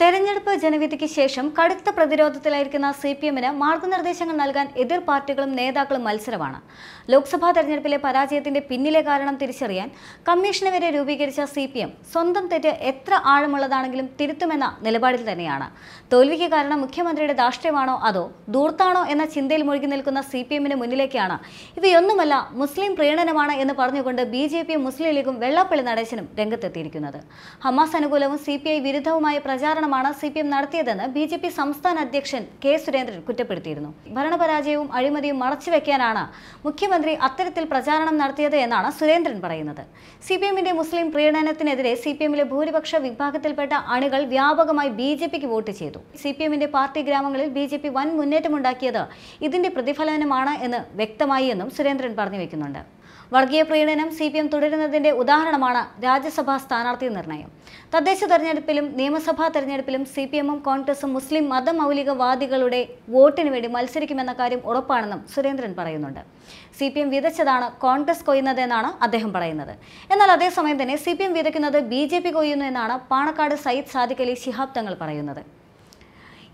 തെരഞ്ഞെടുപ്പ് ജനവിധിക്ക് ശേഷം കടുത്ത പ്രതിരോധത്തിലായിരിക്കുന്ന സി പി എമ്മിന് മാർഗനിർദ്ദേശങ്ങൾ നൽകാൻ എതിർ പാർട്ടികളും നേതാക്കളും മത്സരമാണ് ലോക്സഭാ തെരഞ്ഞെടുപ്പിലെ പരാജയത്തിന്റെ പിന്നിലെ കാരണം തിരിച്ചറിയാൻ കമ്മീഷനെ വരെ രൂപീകരിച്ച സി പി എം സ്വന്തം തെറ്റ് എത്ര ആഴമുള്ളതാണെങ്കിലും തിരുത്തുമെന്ന നിലപാടിൽ തന്നെയാണ് തോൽവിക്ക് കാരണം മുഖ്യമന്ത്രിയുടെ ദാഷ്ട്യമാണോ അതോ ദൂർത്താണോ എന്ന ചിന്തയിൽ മുഴുകി നിൽക്കുന്ന സി പി എമ്മിന് മുന്നിലേക്കാണ് ഇവയൊന്നുമല്ല മുസ്ലിം പ്രീണനമാണ് എന്ന് പറഞ്ഞുകൊണ്ട് ബി ജെ പിയും മുസ്ലിം ലീഗും വെള്ളപ്പള്ളി നടേശനും രംഗത്തെത്തിയിരിക്കുന്നത് ഹമാസ് അനുകൂലവും സി പി ഐ വിരുദ്ധവുമായ പ്രചാരണം ആക്രമണമാണ് സി പി എം നടത്തിയതെന്ന് ബി ജെ പി സംസ്ഥാന അധ്യക്ഷൻ കെ സുരേന്ദ്രൻ കുറ്റപ്പെടുത്തിയിരുന്നു ഭരണപരാജയവും അഴിമതിയും മറച്ചുവെക്കാനാണ് മുഖ്യമന്ത്രി അത്തരത്തിൽ പ്രചാരണം നടത്തിയത് എന്നാണ് സുരേന്ദ്രൻ പറയുന്നത് സി പി എമ്മിന്റെ മുസ്ലിം പ്രീണനത്തിനെതിരെ സി പി എമ്മിലെ ഭൂരിപക്ഷ വിഭാഗത്തിൽപ്പെട്ട അണികൾ വ്യാപകമായി ബി ജെ പിക്ക് വോട്ട് ചെയ്തു സി പി എമ്മിന്റെ പാർട്ടി ഗ്രാമങ്ങളിൽ ബി ജെ പി വൻ മുന്നേറ്റമുണ്ടാക്കിയത് ഇതിന്റെ പ്രതിഫലനമാണ് എന്ന് വ്യക്തമായി എന്നും സുരേന്ദ്രൻ പറഞ്ഞു വെക്കുന്നുണ്ട് വർഗീയ പ്രീണനം സി പി എം തുടരുന്നതിന്റെ ഉദാഹരണമാണ് രാജ്യസഭാ സ്ഥാനാർത്ഥി നിർണയം തദ്ദേശ തെരഞ്ഞെടുപ്പിലും നിയമസഭാ തെരഞ്ഞെടുപ്പിലും സി പി എമ്മും കോൺഗ്രസും മുസ്ലിം മതമൗലികവാദികളുടെ വോട്ടിനു വേണ്ടി മത്സരിക്കുമെന്ന കാര്യം ഉറപ്പാണെന്നും സുരേന്ദ്രൻ പറയുന്നുണ്ട് സി പി എം വിതച്ചതാണ് കോൺഗ്രസ് കൊയ്യുന്നതെന്നാണ് അദ്ദേഹം പറയുന്നത് എന്നാൽ അതേസമയം തന്നെ സി പി എം വിതയ്ക്കുന്നത് ബി ജെ പി കൊയ്യുന്നു എന്നാണ് പാണക്കാട് സയ്യിദ് സാദിഖലി ശിഹാബ് തങ്ങൾ പറയുന്നത്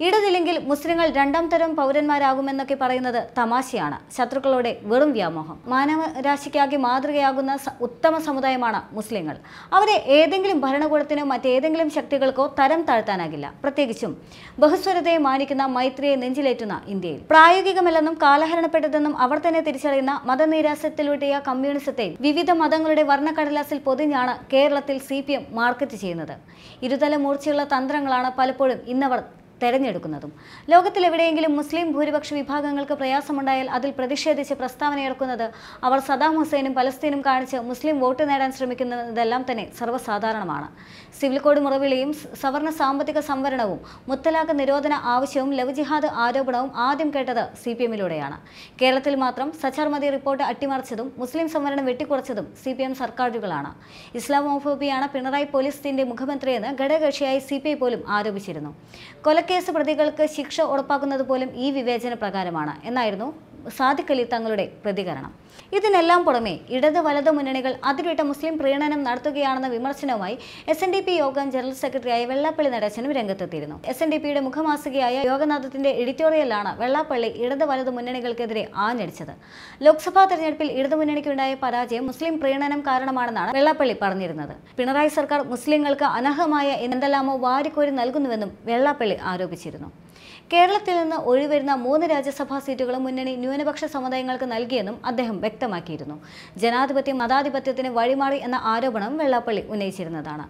ഇടതില്ലെങ്കിൽ മുസ്ലിങ്ങൾ രണ്ടാം തരം പൗരന്മാരാകുമെന്നൊക്കെ പറയുന്നത് തമാശയാണ് ശത്രുക്കളോടെ വെറും വ്യാമോഹം മാനവരാശിക്കാകെ മാതൃകയാകുന്ന ഉത്തമ സമുദായമാണ് മുസ്ലിങ്ങൾ അവരെ ഏതെങ്കിലും ഭരണകൂടത്തിനോ മറ്റേതെങ്കിലും ശക്തികൾക്കോ തരം താഴ്ത്താനാകില്ല പ്രത്യേകിച്ചും ബഹുസ്വരതയെ മാനിക്കുന്ന മൈത്രിയെ നെഞ്ചിലേറ്റുന്ന ഇന്ത്യയിൽ പ്രായോഗികമല്ലെന്നും കാലഹരണപ്പെട്ടതെന്നും അവർ തന്നെ തിരിച്ചറിയുന്ന മതനീരാസത്തിലൂടെയ കമ്മ്യൂണിസത്തെ വിവിധ മതങ്ങളുടെ വർണ്ണക്കടലാസിൽ പൊതിഞ്ഞാണ് കേരളത്തിൽ സി മാർക്കറ്റ് ചെയ്യുന്നത് ഇരുതല മൂർച്ചയുള്ള തന്ത്രങ്ങളാണ് പലപ്പോഴും ഇന്നവർ തെരഞ്ഞെടുക്കുന്നതും ലോകത്തിൽ എവിടെയെങ്കിലും മുസ്ലിം ഭൂരിപക്ഷ വിഭാഗങ്ങൾക്ക് പ്രയാസമുണ്ടായാൽ അതിൽ പ്രതിഷേധിച്ച് പ്രസ്താവന ഇറക്കുന്നത് അവർ സദാം ഹുസൈനും പലസ്തീനും കാണിച്ച് മുസ്ലിം വോട്ട് നേടാൻ ശ്രമിക്കുന്നതെല്ലാം തന്നെ സർവ്വസാധാരണമാണ് സിവിൽ കോഡ് മുറവിളിയും സവർണ സാമ്പത്തിക സംവരണവും മുത്തലാഖ് നിരോധന ആവശ്യവും ലവ് ജിഹാദ് ആരോപണവും ആദ്യം കേട്ടത് സി പി എമ്മിലൂടെയാണ് കേരളത്തിൽ മാത്രം സച്ചാർമതി റിപ്പോർട്ട് അട്ടിമറിച്ചതും മുസ്ലിം സംവരണം വെട്ടിക്കുറച്ചതും സി പി എം സർക്കാരുകളാണ് ഇസ്ലാമോഫോബിയാണ് പിണറായി പോലീസിന്റെ മുഖ്യമന്ത്രിയെന്ന് ഘടകകക്ഷിയായി സി പി ഐ പോലും ആരോപിച്ചിരുന്നു കൊല കൊലക്കേസ് പ്രതികൾക്ക് ശിക്ഷ ഉറപ്പാക്കുന്നത് പോലും ഈ വിവേചന പ്രകാരമാണ് എന്നായിരുന്നു സാദിഖലി തങ്ങളുടെ പ്രതികരണം ഇതിനെല്ലാം പുറമെ ഇടത് വലത് മുന്നണികൾ അതിരിട്ട മുസ്ലിം പ്രീണനം നടത്തുകയാണെന്ന വിമർശനവുമായി എസ് എൻ ഡി പി യോഗം ജനറൽ സെക്രട്ടറിയായ വെള്ളാപ്പള്ളി നടേശനും രംഗത്തെത്തിയിരുന്നു എസ് എൻ ഡി പിയുടെ മുഖമാസികയായ യോഗനാഥത്തിന്റെ എഡിറ്റോറിയലാണ് വെള്ളാപ്പള്ളി ഇടത് വലത് മുന്നണികൾക്കെതിരെ ആഞ്ഞടിച്ചത് ലോക്സഭാ തെരഞ്ഞെടുപ്പിൽ ഇടതു മുന്നണിക്കുണ്ടായ പരാജയം മുസ്ലിം പ്രീണനം കാരണമാണെന്നാണ് വെള്ളാപ്പള്ളി പറഞ്ഞിരുന്നത് പിണറായി സർക്കാർ മുസ്ലിങ്ങൾക്ക് അനർഹമായ എന്തെല്ലാമോ വാരിക്കോരി നൽകുന്നുവെന്നും വെള്ളാപ്പള്ളി ആരോപിച്ചിരുന്നു കേരളത്തിൽ നിന്ന് ഒഴിവരുന്ന മൂന്ന് രാജ്യസഭാ സീറ്റുകളും മുന്നണി ന്യൂനപക്ഷ സമുദായങ്ങൾക്ക് നൽകിയെന്നും അദ്ദേഹം വ്യക്തമാക്കിയിരുന്നു ജനാധിപത്യം മതാധിപത്യത്തിന് വഴിമാറി എന്ന ആരോപണം വെള്ളാപ്പള്ളി ഉന്നയിച്ചിരുന്നതാണ്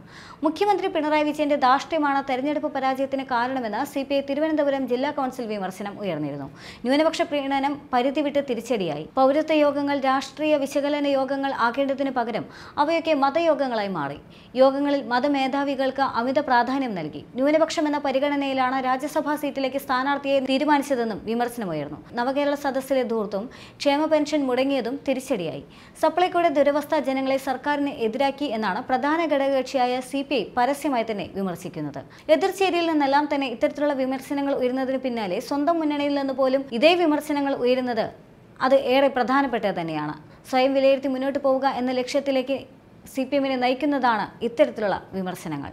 മുഖ്യമന്ത്രി പിണറായി വിജയന്റെ ദാഷ്ട്യമാണ് തെരഞ്ഞെടുപ്പ് പരാജയത്തിന് കാരണമെന്ന് സി പി ഐ തിരുവനന്തപുരം ജില്ലാ കൗൺസിൽ വിമർശനം ഉയർന്നിരുന്നു ന്യൂനപക്ഷ പ്രീണനം പരിധിവിട്ട് തിരിച്ചടിയായി പൗരത്വ യോഗങ്ങൾ രാഷ്ട്രീയ വിശകലന യോഗങ്ങൾ ആക്കേണ്ടതിനു പകരം അവയൊക്കെ മതയോഗങ്ങളായി മാറി യോഗങ്ങളിൽ മതമേധാവികൾക്ക് അമിത പ്രാധാന്യം നൽകി ന്യൂനപക്ഷം എന്ന പരിഗണനയിലാണ് രാജ്യസഭാ സീറ്റിൽ പദവിയിലേക്ക് സ്ഥാനാർത്ഥിയെ തീരുമാനിച്ചതെന്നും വിമർശനമുയർന്നു നവകേരള സദസ്സിലെ ധൂർത്തും ക്ഷേമ പെൻഷൻ മുടങ്ങിയതും തിരിച്ചടിയായി സപ്ലൈകോയുടെ ദുരവസ്ഥ ജനങ്ങളെ സർക്കാരിന് എതിരാക്കി എന്നാണ് പ്രധാന ഘടകകക്ഷിയായ സി പി ഐ പരസ്യമായി തന്നെ വിമർശിക്കുന്നത് എതിർചേരിയിൽ നിന്നെല്ലാം തന്നെ ഇത്തരത്തിലുള്ള വിമർശനങ്ങൾ ഉയരുന്നതിന് പിന്നാലെ സ്വന്തം മുന്നണിയിൽ നിന്ന് പോലും ഇതേ വിമർശനങ്ങൾ ഉയരുന്നത് അത് ഏറെ പ്രധാനപ്പെട്ടത് തന്നെയാണ് സ്വയം വിലയിരുത്തി മുന്നോട്ട് പോവുക എന്ന ലക്ഷ്യത്തിലേക്ക് സി പി എമ്മിനെ നയിക്കുന്നതാണ് ഇത്തരത്തിലുള്ള വിമർശനങ്ങൾ